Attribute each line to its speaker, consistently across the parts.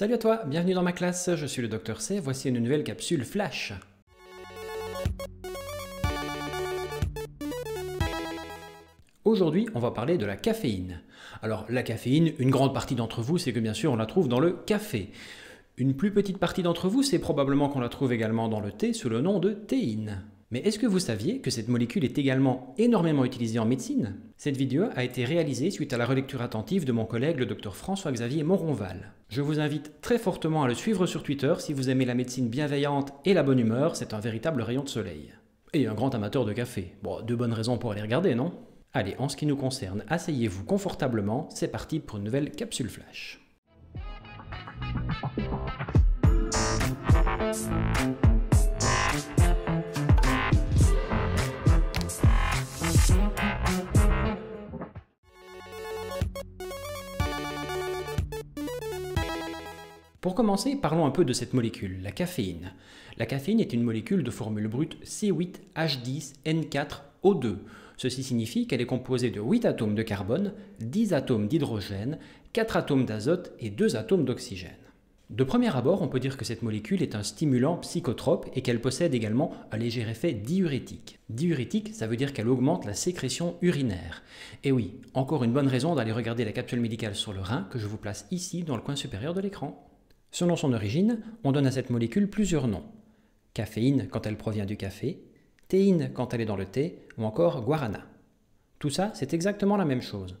Speaker 1: Salut à toi, bienvenue dans ma classe, je suis le Docteur C, voici une nouvelle capsule Flash. Aujourd'hui, on va parler de la caféine. Alors la caféine, une grande partie d'entre vous c'est que bien sûr on la trouve dans le café. Une plus petite partie d'entre vous c'est probablement qu'on la trouve également dans le thé sous le nom de théine. Mais est-ce que vous saviez que cette molécule est également énormément utilisée en médecine Cette vidéo a été réalisée suite à la relecture attentive de mon collègue le docteur François-Xavier Moronval. Je vous invite très fortement à le suivre sur Twitter si vous aimez la médecine bienveillante et la bonne humeur, c'est un véritable rayon de soleil. Et un grand amateur de café. Bon, deux bonnes raisons pour aller regarder, non Allez, en ce qui nous concerne, asseyez-vous confortablement, c'est parti pour une nouvelle capsule flash. Pour commencer, parlons un peu de cette molécule, la caféine. La caféine est une molécule de formule brute C8H10N4O2. Ceci signifie qu'elle est composée de 8 atomes de carbone, 10 atomes d'hydrogène, 4 atomes d'azote et 2 atomes d'oxygène. De premier abord, on peut dire que cette molécule est un stimulant psychotrope et qu'elle possède également un léger effet diurétique. Diurétique, ça veut dire qu'elle augmente la sécrétion urinaire. Et oui, encore une bonne raison d'aller regarder la capsule médicale sur le rein que je vous place ici dans le coin supérieur de l'écran. Selon son origine, on donne à cette molécule plusieurs noms. Caféine quand elle provient du café, théine quand elle est dans le thé, ou encore guarana. Tout ça, c'est exactement la même chose.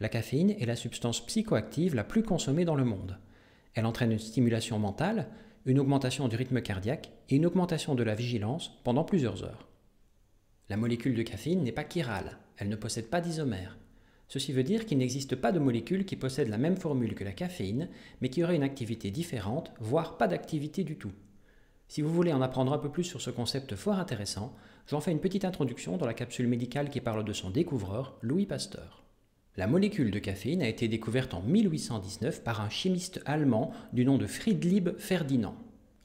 Speaker 1: La caféine est la substance psychoactive la plus consommée dans le monde. Elle entraîne une stimulation mentale, une augmentation du rythme cardiaque et une augmentation de la vigilance pendant plusieurs heures. La molécule de caféine n'est pas chirale, elle ne possède pas d'isomère, Ceci veut dire qu'il n'existe pas de molécule qui possède la même formule que la caféine, mais qui aurait une activité différente, voire pas d'activité du tout. Si vous voulez en apprendre un peu plus sur ce concept fort intéressant, j'en fais une petite introduction dans la capsule médicale qui parle de son découvreur, Louis Pasteur. La molécule de caféine a été découverte en 1819 par un chimiste allemand du nom de Friedlieb Ferdinand.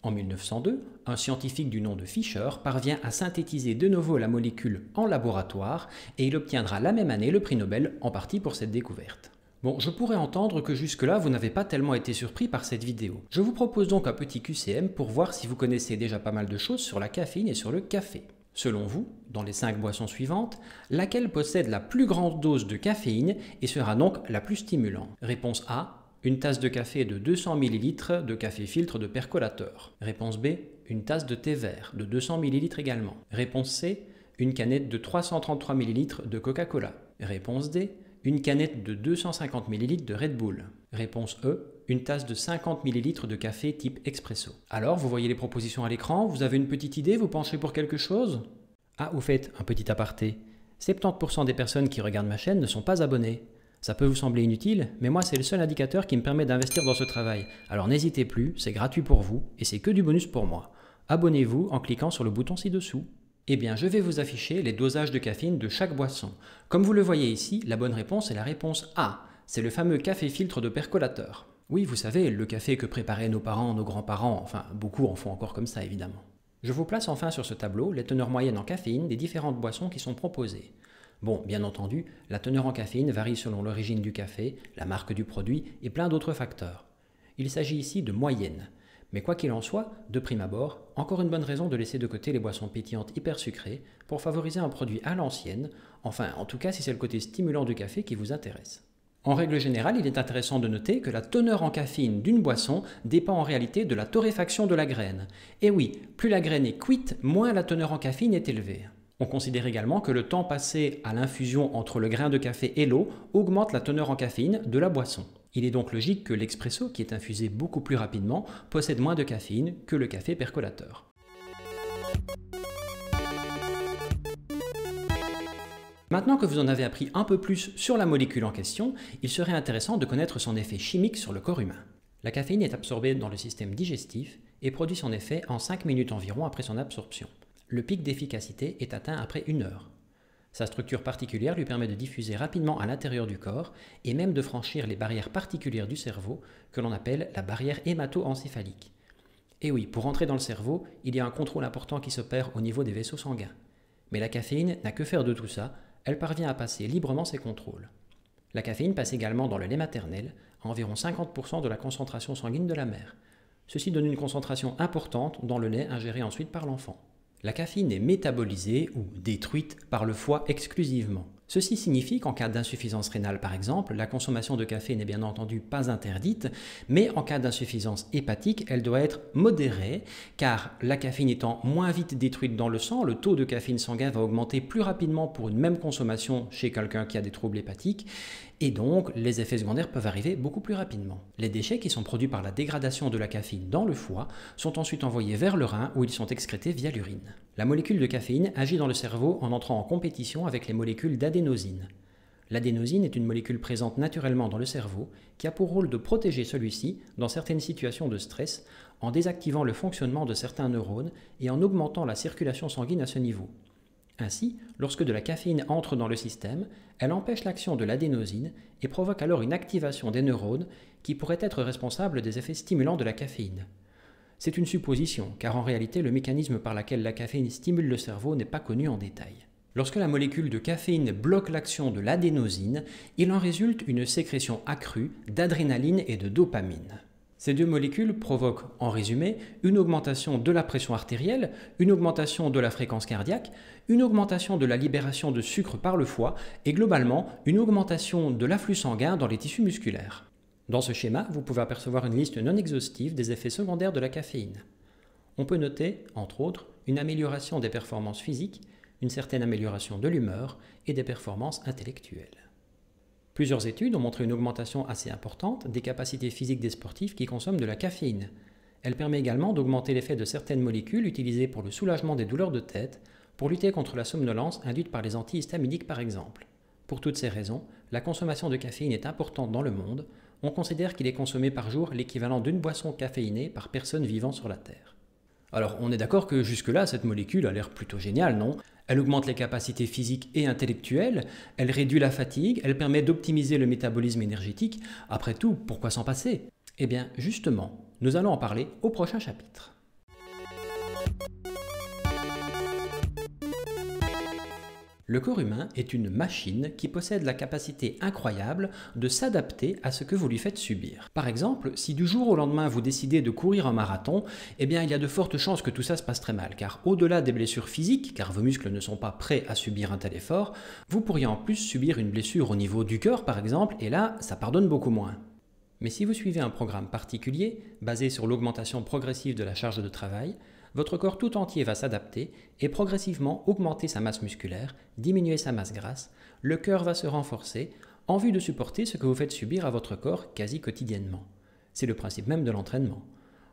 Speaker 1: En 1902, un scientifique du nom de Fischer parvient à synthétiser de nouveau la molécule en laboratoire et il obtiendra la même année le prix Nobel en partie pour cette découverte. Bon, je pourrais entendre que jusque-là, vous n'avez pas tellement été surpris par cette vidéo. Je vous propose donc un petit QCM pour voir si vous connaissez déjà pas mal de choses sur la caféine et sur le café. Selon vous, dans les 5 boissons suivantes, laquelle possède la plus grande dose de caféine et sera donc la plus stimulante Réponse A, une tasse de café de 200 ml de café filtre de percolateur. Réponse B. Une tasse de thé vert de 200 ml également. Réponse C. Une canette de 333 ml de Coca-Cola. Réponse D. Une canette de 250 ml de Red Bull. Réponse E. Une tasse de 50 ml de café type expresso. Alors, vous voyez les propositions à l'écran, vous avez une petite idée, vous penchez pour quelque chose Ah, vous faites un petit aparté. 70% des personnes qui regardent ma chaîne ne sont pas abonnées. Ça peut vous sembler inutile, mais moi c'est le seul indicateur qui me permet d'investir dans ce travail. Alors n'hésitez plus, c'est gratuit pour vous et c'est que du bonus pour moi. Abonnez-vous en cliquant sur le bouton ci-dessous. Eh bien, je vais vous afficher les dosages de caféine de chaque boisson. Comme vous le voyez ici, la bonne réponse est la réponse A. C'est le fameux café filtre de percolateur. Oui, vous savez, le café que préparaient nos parents, nos grands-parents, enfin, beaucoup en font encore comme ça évidemment. Je vous place enfin sur ce tableau les teneurs moyennes en caféine des différentes boissons qui sont proposées. Bon, bien entendu, la teneur en caféine varie selon l'origine du café, la marque du produit et plein d'autres facteurs. Il s'agit ici de moyenne. Mais quoi qu'il en soit, de prime abord, encore une bonne raison de laisser de côté les boissons pétillantes hyper sucrées pour favoriser un produit à l'ancienne, enfin en tout cas si c'est le côté stimulant du café qui vous intéresse. En règle générale, il est intéressant de noter que la teneur en caféine d'une boisson dépend en réalité de la torréfaction de la graine. Et oui, plus la graine est cuite, moins la teneur en caféine est élevée. On considère également que le temps passé à l'infusion entre le grain de café et l'eau augmente la teneur en caféine de la boisson. Il est donc logique que l'expresso, qui est infusé beaucoup plus rapidement, possède moins de caféine que le café percolateur. Maintenant que vous en avez appris un peu plus sur la molécule en question, il serait intéressant de connaître son effet chimique sur le corps humain. La caféine est absorbée dans le système digestif et produit son effet en 5 minutes environ après son absorption. Le pic d'efficacité est atteint après une heure. Sa structure particulière lui permet de diffuser rapidement à l'intérieur du corps et même de franchir les barrières particulières du cerveau que l'on appelle la barrière hémato-encéphalique. Et oui, pour entrer dans le cerveau, il y a un contrôle important qui s'opère au niveau des vaisseaux sanguins. Mais la caféine n'a que faire de tout ça, elle parvient à passer librement ses contrôles. La caféine passe également dans le lait maternel, à environ 50% de la concentration sanguine de la mère. Ceci donne une concentration importante dans le lait ingéré ensuite par l'enfant. La caféine est métabolisée ou détruite par le foie exclusivement. Ceci signifie qu'en cas d'insuffisance rénale par exemple, la consommation de café n'est bien entendu pas interdite, mais en cas d'insuffisance hépatique, elle doit être modérée, car la caféine étant moins vite détruite dans le sang, le taux de caféine sanguin va augmenter plus rapidement pour une même consommation chez quelqu'un qui a des troubles hépatiques, et donc les effets secondaires peuvent arriver beaucoup plus rapidement. Les déchets qui sont produits par la dégradation de la caféine dans le foie sont ensuite envoyés vers le rein où ils sont excrétés via l'urine. La molécule de caféine agit dans le cerveau en entrant en compétition avec les molécules d'ADN l'adénosine. est une molécule présente naturellement dans le cerveau qui a pour rôle de protéger celui-ci dans certaines situations de stress en désactivant le fonctionnement de certains neurones et en augmentant la circulation sanguine à ce niveau. Ainsi, lorsque de la caféine entre dans le système, elle empêche l'action de l'adénosine et provoque alors une activation des neurones qui pourrait être responsable des effets stimulants de la caféine. C'est une supposition, car en réalité le mécanisme par lequel la caféine stimule le cerveau n'est pas connu en détail. Lorsque la molécule de caféine bloque l'action de l'adénosine, il en résulte une sécrétion accrue d'adrénaline et de dopamine. Ces deux molécules provoquent, en résumé, une augmentation de la pression artérielle, une augmentation de la fréquence cardiaque, une augmentation de la libération de sucre par le foie et globalement une augmentation de l'afflux sanguin dans les tissus musculaires. Dans ce schéma, vous pouvez apercevoir une liste non exhaustive des effets secondaires de la caféine. On peut noter, entre autres, une amélioration des performances physiques, une certaine amélioration de l'humeur et des performances intellectuelles. Plusieurs études ont montré une augmentation assez importante des capacités physiques des sportifs qui consomment de la caféine. Elle permet également d'augmenter l'effet de certaines molécules utilisées pour le soulagement des douleurs de tête, pour lutter contre la somnolence induite par les antihistaminiques par exemple. Pour toutes ces raisons, la consommation de caféine est importante dans le monde. On considère qu'il est consommé par jour l'équivalent d'une boisson caféinée par personne vivant sur la Terre. Alors on est d'accord que jusque-là, cette molécule a l'air plutôt géniale, non elle augmente les capacités physiques et intellectuelles, elle réduit la fatigue, elle permet d'optimiser le métabolisme énergétique. Après tout, pourquoi s'en passer Eh bien, justement, nous allons en parler au prochain chapitre. Le corps humain est une machine qui possède la capacité incroyable de s'adapter à ce que vous lui faites subir. Par exemple, si du jour au lendemain vous décidez de courir un marathon, eh bien il y a de fortes chances que tout ça se passe très mal, car au-delà des blessures physiques, car vos muscles ne sont pas prêts à subir un tel effort, vous pourriez en plus subir une blessure au niveau du cœur par exemple, et là, ça pardonne beaucoup moins. Mais si vous suivez un programme particulier, basé sur l'augmentation progressive de la charge de travail, votre corps tout entier va s'adapter et progressivement augmenter sa masse musculaire, diminuer sa masse grasse, le cœur va se renforcer en vue de supporter ce que vous faites subir à votre corps quasi quotidiennement. C'est le principe même de l'entraînement.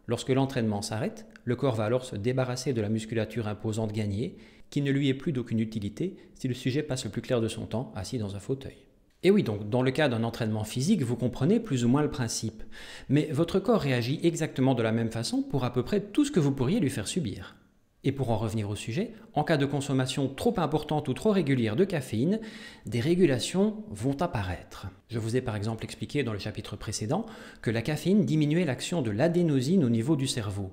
Speaker 1: Lorsque l'entraînement s'arrête, le corps va alors se débarrasser de la musculature imposante gagnée, qui ne lui est plus d'aucune utilité si le sujet passe le plus clair de son temps assis dans un fauteuil. Et eh oui, donc dans le cas d'un entraînement physique, vous comprenez plus ou moins le principe. Mais votre corps réagit exactement de la même façon pour à peu près tout ce que vous pourriez lui faire subir. Et pour en revenir au sujet, en cas de consommation trop importante ou trop régulière de caféine, des régulations vont apparaître. Je vous ai par exemple expliqué dans le chapitre précédent que la caféine diminuait l'action de l'adénosine au niveau du cerveau.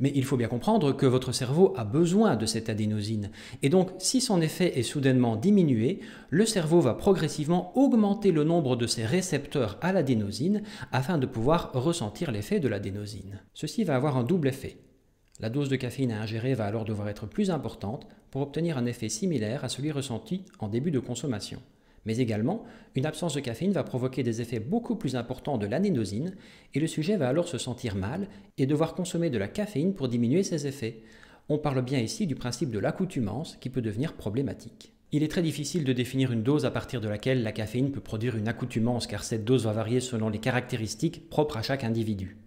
Speaker 1: Mais il faut bien comprendre que votre cerveau a besoin de cette adénosine. Et donc, si son effet est soudainement diminué, le cerveau va progressivement augmenter le nombre de ses récepteurs à l'adénosine afin de pouvoir ressentir l'effet de l'adénosine. Ceci va avoir un double effet. La dose de caféine à ingérer va alors devoir être plus importante pour obtenir un effet similaire à celui ressenti en début de consommation. Mais également, une absence de caféine va provoquer des effets beaucoup plus importants de l'anénosine et le sujet va alors se sentir mal et devoir consommer de la caféine pour diminuer ses effets. On parle bien ici du principe de l'accoutumance qui peut devenir problématique. Il est très difficile de définir une dose à partir de laquelle la caféine peut produire une accoutumance car cette dose va varier selon les caractéristiques propres à chaque individu.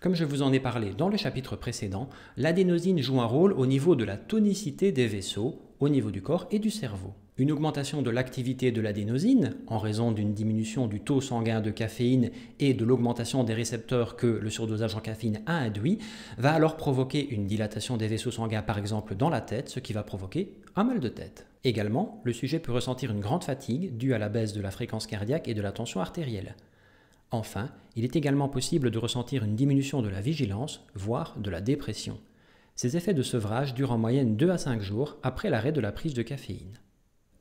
Speaker 1: Comme je vous en ai parlé dans le chapitre précédent, l'adénosine joue un rôle au niveau de la tonicité des vaisseaux, au niveau du corps et du cerveau. Une augmentation de l'activité de l'adénosine, en raison d'une diminution du taux sanguin de caféine et de l'augmentation des récepteurs que le surdosage en caféine a induit, va alors provoquer une dilatation des vaisseaux sanguins par exemple dans la tête, ce qui va provoquer un mal de tête. Également, le sujet peut ressentir une grande fatigue due à la baisse de la fréquence cardiaque et de la tension artérielle. Enfin, il est également possible de ressentir une diminution de la vigilance, voire de la dépression. Ces effets de sevrage durent en moyenne 2 à 5 jours après l'arrêt de la prise de caféine.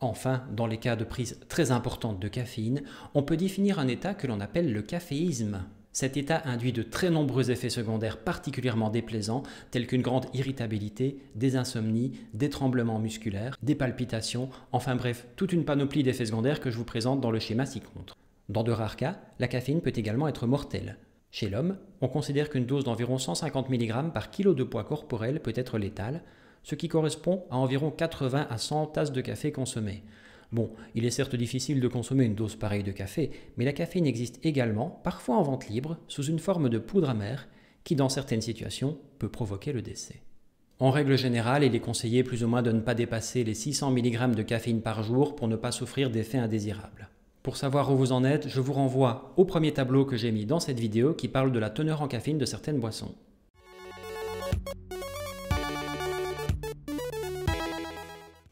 Speaker 1: Enfin, dans les cas de prise très importante de caféine, on peut définir un état que l'on appelle le caféisme. Cet état induit de très nombreux effets secondaires particulièrement déplaisants, tels qu'une grande irritabilité, des insomnies, des tremblements musculaires, des palpitations, enfin bref, toute une panoplie d'effets secondaires que je vous présente dans le schéma ci-contre. Dans de rares cas, la caféine peut également être mortelle. Chez l'homme, on considère qu'une dose d'environ 150 mg par kilo de poids corporel peut être létale, ce qui correspond à environ 80 à 100 tasses de café consommées. Bon, il est certes difficile de consommer une dose pareille de café, mais la caféine existe également, parfois en vente libre, sous une forme de poudre amère, qui dans certaines situations peut provoquer le décès. En règle générale, il est conseillé plus ou moins de ne pas dépasser les 600 mg de caféine par jour pour ne pas souffrir d'effets indésirables. Pour savoir où vous en êtes, je vous renvoie au premier tableau que j'ai mis dans cette vidéo qui parle de la teneur en caféine de certaines boissons.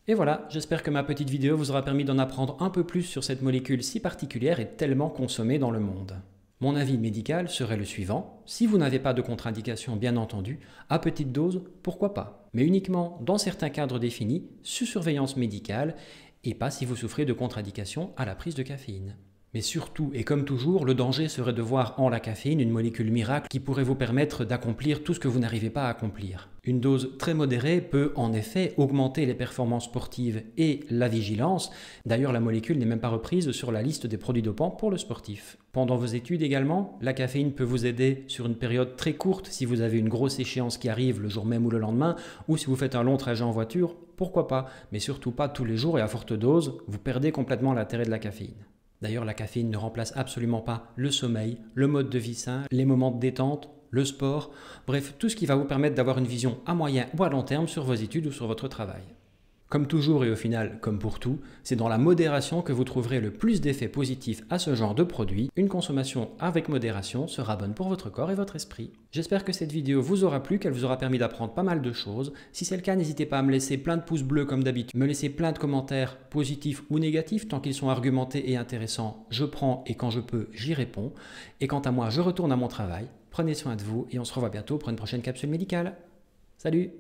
Speaker 1: Et voilà, j'espère que ma petite vidéo vous aura permis d'en apprendre un peu plus sur cette molécule si particulière et tellement consommée dans le monde. Mon avis médical serait le suivant, si vous n'avez pas de contre-indication bien entendu, à petite dose, pourquoi pas, mais uniquement dans certains cadres définis, sous surveillance médicale et pas si vous souffrez de contre à la prise de caféine. Mais surtout, et comme toujours, le danger serait de voir en la caféine une molécule miracle qui pourrait vous permettre d'accomplir tout ce que vous n'arrivez pas à accomplir. Une dose très modérée peut en effet augmenter les performances sportives et la vigilance. D'ailleurs, la molécule n'est même pas reprise sur la liste des produits dopants pour le sportif pendant vos études également. La caféine peut vous aider sur une période très courte si vous avez une grosse échéance qui arrive le jour même ou le lendemain, ou si vous faites un long trajet en voiture, pourquoi pas, mais surtout pas tous les jours et à forte dose, vous perdez complètement l'intérêt de la caféine. D'ailleurs, la caféine ne remplace absolument pas le sommeil, le mode de vie sain, les moments de détente, le sport, bref, tout ce qui va vous permettre d'avoir une vision à moyen ou à long terme sur vos études ou sur votre travail. Comme toujours et au final, comme pour tout, c'est dans la modération que vous trouverez le plus d'effets positifs à ce genre de produit. Une consommation avec modération sera bonne pour votre corps et votre esprit. J'espère que cette vidéo vous aura plu, qu'elle vous aura permis d'apprendre pas mal de choses. Si c'est le cas, n'hésitez pas à me laisser plein de pouces bleus comme d'habitude, me laisser plein de commentaires positifs ou négatifs, tant qu'ils sont argumentés et intéressants, je prends et quand je peux, j'y réponds. Et quant à moi, je retourne à mon travail. Prenez soin de vous et on se revoit bientôt pour une prochaine capsule médicale. Salut